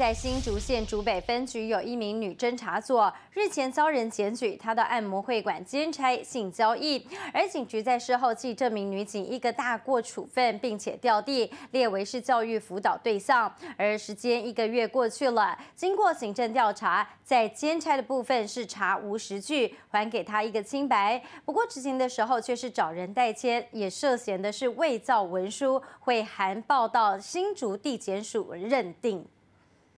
在新竹县竹北分局有一名女侦查佐，日前遭人检举，她到按摩会馆兼差性交易，而警局在事后记这名女警一个大过处分，并且调地列为是教育辅导对象。而时间一个月过去了，经过行政调查，在监差的部分是查无实据，还给她一个清白。不过执行的时候却是找人代签，也涉嫌的是伪造文书，会函报到新竹地检署认定。